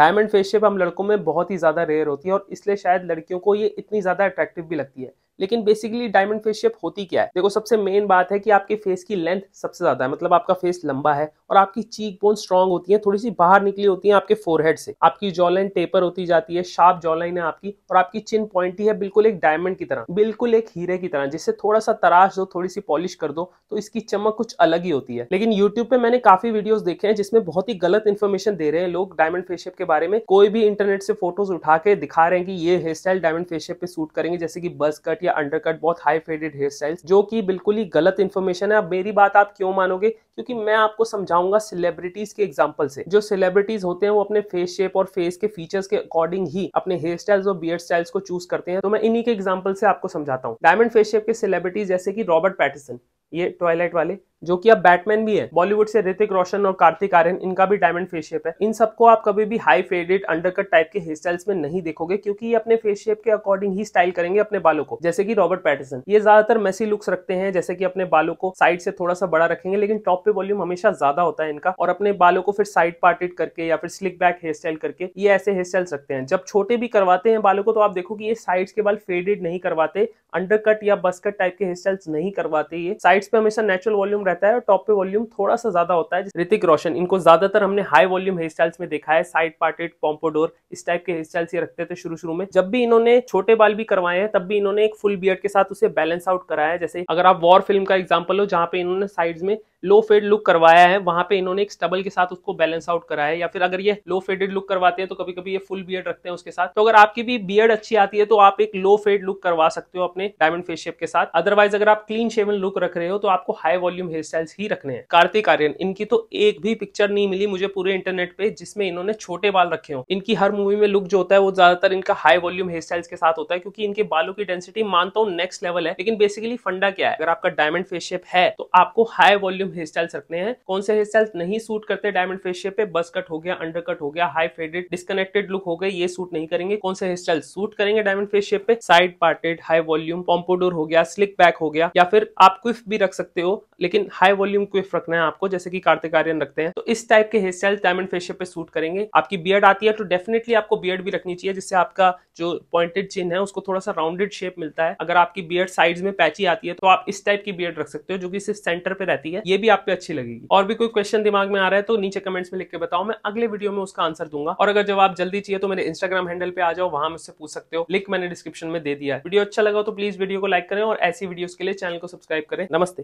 diamond face shape हम लड़कों में बहुत ही ज़्यादा रेयर होती है और इसलिए शायद लड़कियों को ये इतनी ज़्यादा अट्रैक्टिव भी लगती है लेकिन बेसिकली डायमंड फेस शेप होती क्या है देखो सबसे मेन बात है कि आपके फेस की लेंथ सबसे ज्यादा है मतलब आपका फेस लंबा है और आपकी चीक बोन स्ट्रॉन्ग होती है थोड़ी सी बाहर निकली होती है आपके फोरहेड से आपकी जॉलाइन टेपर होती जाती है शार्प जॉलाइन है आपकी और आपकी चिन पॉइंटी है बिल्कुल एक डायमंड की तरह बिल्कुल एक हीरे की तरह जिससे थोड़ा सा तराश दो थोड़ी सी पॉलिश कर दो तो इसकी चमक कुछ अलग ही होती है लेकिन यूट्यूब पे मैंने काफी वीडियो देखे हैं जिसमें बहुत ही गलत इन्फॉर्मेशन दे रहे हैं लोग डायमंड फेस शेप के बारे में कोई भी इंटरनेट से फोटोज उठा के दिखा रहे हैं कि ये hairstyle diamond face shape पे सूट करेंगे जैसे कि बस कट या अंडरकट बहुत हाई फेडेड हेयर स्टाइल जो कि बिल्कुल ही गलत इन्फॉर्मेशन है अब मेरी बात आप क्यों मानोगे क्योंकि मैं आपको समझाऊंगा सेलिब्रिटीज के एग्जाम्पल से जो सेलिब्रिटीज होते हैं वो अपने फेस शेप और फेस के फीचर्स के अकॉर्डिंग ही अपने हेयर स्टाइल्स और बियर स्टाइल्स को चूज करते हैं तो मैं इन्हीं के एग्जाम्पल से आपको समझाता हूँ डायमंड फेस शेप के सेलिब्रिटीज जैसे कि रॉबर्ट पैटिसन ये टॉयलेट वाले जो कि अब बैटमैन भी है बॉलीवुड से ऋतिक रोशन और कार्तिक आर्यन इनका भी डायमंड फेस शेप है इन सबको आप कभी भी हाई फेडेड अंडरकट टाइप के हेयर स्टाइल्स में नहीं देखोगे क्योंकि ये अपने फेस शेप के अकॉर्डिंग ही स्टाइल करेंगे अपने बालों को जैसे कि रॉबर्ट पैटर्सन ये ज्यादातर मैसी लुक्स रखते हैं जैसे कि अपने बालों को साइड से थोड़ा सा बड़ा रखेंगे लेकिन टॉप पे वॉल्यूम हमेशा ज्यादा होता है इनका और अपने बालों को फिर साइड पार्टेड करके या फिर स्लिक बैक हेयर स्टाइल करके ये ऐसे हेयर स्टाइल्स रखते हैं जब छोटे भी करवाते हैं बालों को तो आप देखो कि ये साइड्स के बाल फेडेड नहीं करवाते अंडरकट या बसकट टाइप के हेयर स्टाइल्स नहीं करवाते ये साइड्स पे हमेशा नेचुरल वॉल्यूम रहता है और टॉप पे वॉल्यूम थोड़ा सा ज्यादा होता है ऋतिक रोशन इनको ज्यादातर हमने हाई वॉल्यूम हेयर स्टाइल्स में देखा है साइड पार्टेड पॉम्पोडोर इस टाइप के हेयर स्टाइल्स ये रखते थे शुरू शुरू में जब भी इन्होंने छोटे बाल भी करवाए हैं तब भी इन्होंने एक फुल बियड के साथ उसे बैलेंस आउट कराया है जैसे अगर आप वॉर फिल्म का एग्जाम्पल हो जहाँ पे इन्होंने साइड में लो फेड लुक करवाया है वहां पे इन्होंने एक स्टबल के साथ उसको बैलेंस आउट करा है या फिर अगर ये लो फेडेड लुक करवाते हैं तो कभी कभी ये फुल बियड रखते हैं उसके साथ तो अगर आपकी भी बियड अच्छी आती है तो आप एक लो फेड लुक करवा सकते हो अपने डायमंड फेस शेप के साथ अदरवाइज अगर आप क्लीन शेवन लुक रख रहे हो तो आपको हाई वॉल्यूम हेयर स्टाइल्स ही रखने हैं कार्तिक आर्यन इनकी तो एक भी पिक्चर नहीं मिली मुझे पूरे इंटरनेट पे जिसमें इन्होंने छोटे बाल रखे हो इनकी हर मूवी में लुक जो होता है वो ज्यादातर इनका हाई वॉल्यूम हेयर स्टाइल्स के साथ होता है क्योंकि इनके बालों की डेंसिटी मानता हूँ नेक्स्ट लेवल है लेकिन बेसिकली फंडा क्या है अगर आपका डायमंड फेस शेप है तो आपको high volume slim hairstyles रखने हैं कौन से हेयर स्टाइल्स नहीं सूट करते डायमंड फेशियल पे बस कट हो गया अंडर कट हो गया हाई फेडेड डिस्कनेक्टेड लुक हो गए ये सूट नहीं करेंगे कौन से हेयर स्टाइल सूट करेंगे डायमंड फेशियल पे side parted high volume pompadour हो गया स्लिक बैक हो गया या फिर आप क्विफ भी रख सकते हो लेकिन हाई वॉल्यूम क्विफ रखना है आपको जैसे कि कार्तिक आर्यन रखते हैं तो इस टाइप के हेयर स्टाइल डायमंड फेशियल पे सूट करेंगे आपकी बियड आती है तो डेफिनेटली आपको बियड भी रखनी चाहिए जिससे आपका जो पॉइंटेड चिन है उसको थोड़ा सा राउंडेड शेप मिलता है अगर आपकी बियड साइड में पैची आती है तो आप इस टाइप की बियड रख सकते हो जो कि सिर्फ सेंटर पे रहती है ये भी आप पे अच्छी लगेगी और भी कोई क्वेश्चन दिमाग में आ रहा है तो नीचे कमेंट्स में लिख के बताओ मैं अगले वीडियो में उसका आंसर दूंगा और अगर जवाब जल्दी चाहिए तो मेरे इंस्टाग्राम हैंडल पे आ जाओ वहां मुझसे पूछ सकते हो लिंक मैंने डिस्क्रिप्शन में दे दिया है वीडियो अच्छा लगा तो प्लीज वीडियो को लाइक करें और ऐसी वीडियो के लिए चैनल को सब्सक्राइब करें नमस्ते